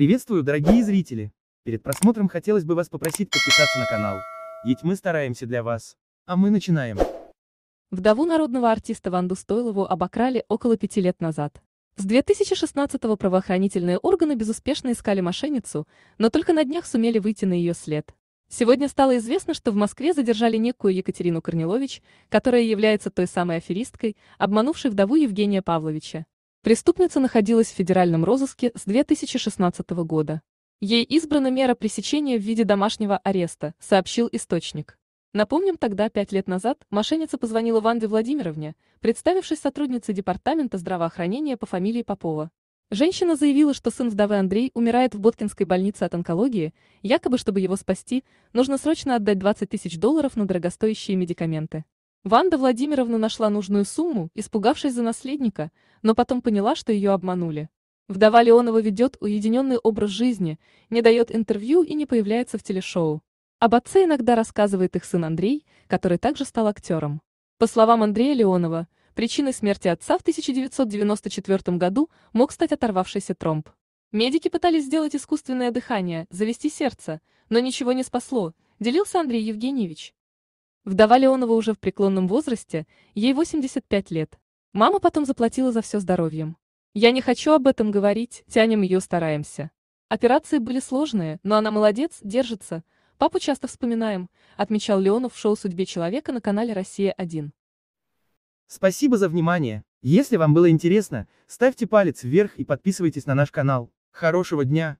Приветствую, дорогие зрители! Перед просмотром хотелось бы вас попросить подписаться на канал, ведь мы стараемся для вас. А мы начинаем. Вдову народного артиста Ванду Стойлову обокрали около пяти лет назад. С 2016-го правоохранительные органы безуспешно искали мошенницу, но только на днях сумели выйти на ее след. Сегодня стало известно, что в Москве задержали некую Екатерину Корнилович, которая является той самой аферисткой, обманувшей вдову Евгения Павловича. Преступница находилась в федеральном розыске с 2016 года. Ей избрана мера пресечения в виде домашнего ареста, сообщил источник. Напомним, тогда, пять лет назад, мошенница позвонила Ванде Владимировне, представившись сотрудницей Департамента здравоохранения по фамилии Попова. Женщина заявила, что сын вдовы Андрей умирает в Боткинской больнице от онкологии, якобы чтобы его спасти, нужно срочно отдать 20 тысяч долларов на дорогостоящие медикаменты. Ванда Владимировна нашла нужную сумму, испугавшись за наследника, но потом поняла, что ее обманули. Вдова Леонова ведет уединенный образ жизни, не дает интервью и не появляется в телешоу. Об отце иногда рассказывает их сын Андрей, который также стал актером. По словам Андрея Леонова, причиной смерти отца в 1994 году мог стать оторвавшийся тромб. Медики пытались сделать искусственное дыхание, завести сердце, но ничего не спасло, делился Андрей Евгеньевич. Вдова Леонова уже в преклонном возрасте, ей 85 лет. Мама потом заплатила за все здоровьем. Я не хочу об этом говорить, тянем ее, стараемся. Операции были сложные, но она молодец, держится. Папу часто вспоминаем, отмечал Леонов в шоу «Судьбе человека» на канале «Россия-1». Спасибо за внимание. Если вам было интересно, ставьте палец вверх и подписывайтесь на наш канал. Хорошего дня!